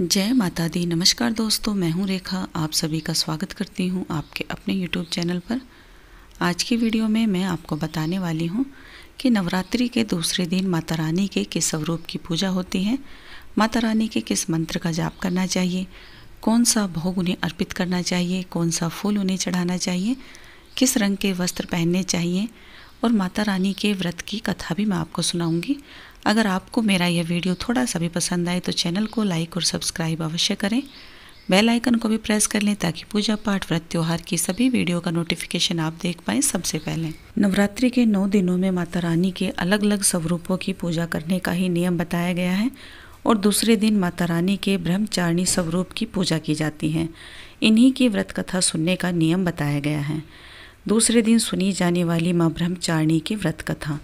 जय माता दी नमस्कार दोस्तों मैं हूं रेखा आप सभी का स्वागत करती हूं आपके अपने यूट्यूब चैनल पर आज की वीडियो में मैं आपको बताने वाली हूं कि नवरात्रि के दूसरे दिन माता रानी के किस स्वरूप की पूजा होती है माता रानी के किस मंत्र का जाप करना चाहिए कौन सा भोग उन्हें अर्पित करना चाहिए कौन सा फूल उन्हें चढ़ाना चाहिए किस रंग के वस्त्र पहनने चाहिए और माता रानी के व्रत की कथा भी मैं आपको सुनाऊंगी अगर आपको मेरा यह वीडियो थोड़ा सा भी पसंद आए तो चैनल को लाइक और सब्सक्राइब अवश्य करें बेल आइकन को भी प्रेस कर लें ताकि पूजा पाठ व्रत त्यौहार की सभी वीडियो का नोटिफिकेशन आप देख पाएं सबसे पहले नवरात्रि के नौ दिनों में माता रानी के अलग अलग स्वरूपों की पूजा करने का ही नियम बताया गया है और दूसरे दिन माता रानी के ब्रह्मचारिणी स्वरूप की पूजा की जाती है इन्हीं की व्रत कथा सुनने का नियम बताया गया है दूसरे दिन सुनी जाने वाली माँ ब्रह्मचारिणी की व्रत कथा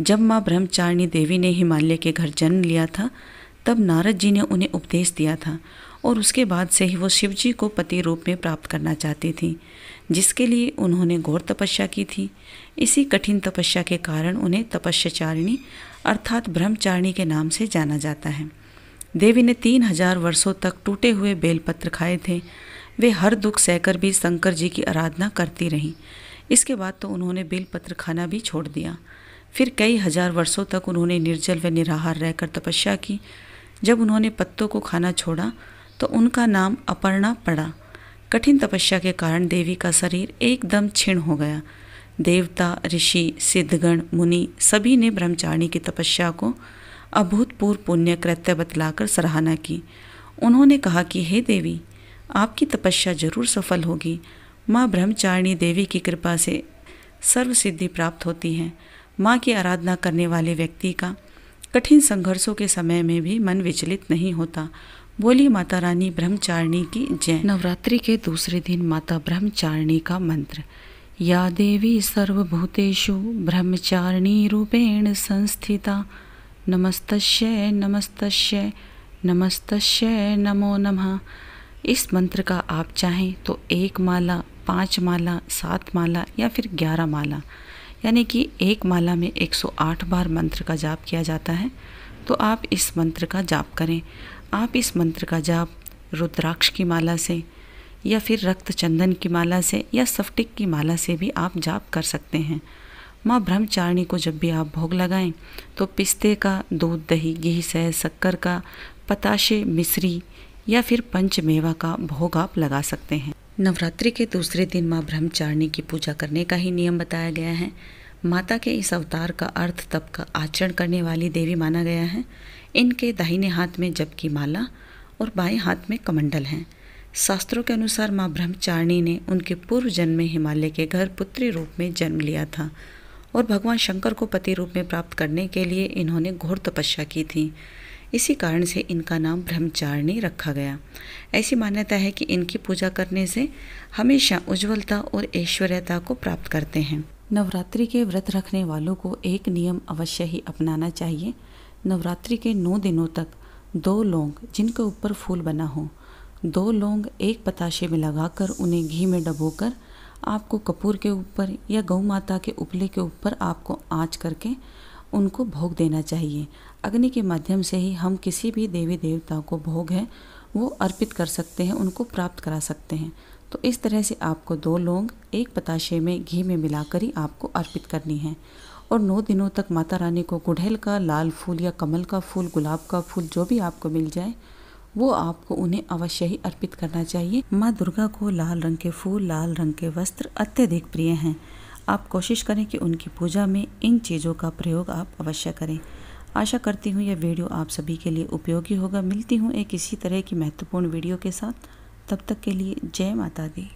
जब माँ ब्रह्मचारिणी देवी ने हिमालय के घर जन्म लिया था तब नारद जी ने उन्हें उपदेश दिया था और उसके बाद से ही वो शिव जी को पति रूप में प्राप्त करना चाहती थी जिसके लिए उन्होंने घोर तपस्या की थी इसी कठिन तपस्या के कारण उन्हें तपस्याचारिणी अर्थात ब्रह्मचारिणी के नाम से जाना जाता है देवी ने तीन हजार वर्षों तक टूटे हुए बेलपत्र खाए थे वे हर दुख सहकर भी शंकर जी की आराधना करती रहीं इसके बाद तो उन्होंने बेलपत्र खाना भी छोड़ दिया फिर कई हजार वर्षों तक उन्होंने निर्जल व निराहार रहकर तपस्या की जब उन्होंने पत्तों को खाना छोड़ा तो उनका नाम अपर्णा पड़ा कठिन तपस्या के कारण देवी का शरीर एकदम क्षीण हो गया देवता ऋषि सिद्धगण मुनि सभी ने ब्रह्मचारिणी की तपस्या को अभूतपूर्व पुण्य कृत्य बतलाकर सराहना की उन्होंने कहा कि हे देवी आपकी तपस्या जरूर सफल होगी माँ ब्रह्मचारिणी देवी की कृपा से सर्व सिद्धि प्राप्त होती है माँ की आराधना करने वाले व्यक्ति का कठिन संघर्षों के समय में भी मन विचलित नहीं होता बोली माता रानी ब्रह्मचारिणी की जय नवरात्रि के दूसरे दिन माता ब्रह्मचारिणी का मंत्र या देवी सर्वभूतेषु ब्रह्मचारिणी रूपेण संस्थिता नमस्त नमस्त नमस्त नमो नमः इस मंत्र का आप चाहें तो एक माला पांच माला सात माला या फिर ग्यारह माला यानी कि एक माला में 108 बार मंत्र का जाप किया जाता है तो आप इस मंत्र का जाप करें आप इस मंत्र का जाप रुद्राक्ष की माला से या फिर रक्त चंदन की माला से या सफटिक की माला से भी आप जाप कर सकते हैं माँ ब्रह्मचारिणी को जब भी आप भोग लगाएं तो पिस्ते का दूध दही घी सह शक्कर का पताशे मिश्री या फिर पंचमेवा का भोग आप लगा सकते हैं नवरात्रि के दूसरे दिन माँ ब्रह्मचारिणी की पूजा करने का ही नियम बताया गया है माता के इस अवतार का अर्थ तप का आचरण करने वाली देवी माना गया है इनके दाहिने हाथ में जप की माला और बाएं हाथ में कमंडल हैं शास्त्रों के अनुसार माँ ब्रह्मचारिणी ने उनके पूर्व जन्म में हिमालय के घर पुत्री रूप में जन्म लिया था और भगवान शंकर को पति रूप में प्राप्त करने के लिए इन्होंने घोर तपस्या की थी इसी कारण से इनका नाम ब्रह्मचारिणी रखा गया ऐसी मान्यता है कि इनकी पूजा करने से हमेशा उज्ज्वलता और ऐश्वर्यता को प्राप्त करते हैं नवरात्रि के व्रत रखने वालों को एक नियम अवश्य ही अपनाना चाहिए नवरात्रि के नौ दिनों तक दो लौंग जिनके ऊपर फूल बना हो दो लौंग एक पताशे में लगाकर उन्हें घी में डबोकर आपको कपूर के ऊपर या गौ माता के उपले के ऊपर आपको आँच करके उनको भोग देना चाहिए अग्नि के माध्यम से ही हम किसी भी देवी देवता को भोग है वो अर्पित कर सकते हैं उनको प्राप्त करा सकते हैं तो इस तरह से आपको दो लौंग एक पताशे में घी में मिलाकर ही आपको अर्पित करनी है और नौ दिनों तक माता रानी को गुड़हल का लाल फूल या कमल का फूल गुलाब का फूल जो भी आपको मिल जाए वो आपको उन्हें अवश्य ही अर्पित करना चाहिए माँ दुर्गा को लाल रंग के फूल लाल रंग के वस्त्र अत्यधिक प्रिय हैं आप कोशिश करें कि उनकी पूजा में इन चीज़ों का प्रयोग आप अवश्य करें आशा करती हूँ यह वीडियो आप सभी के लिए उपयोगी होगा मिलती हूँ एक इसी तरह की महत्वपूर्ण वीडियो के साथ तब तक के लिए जय माता दी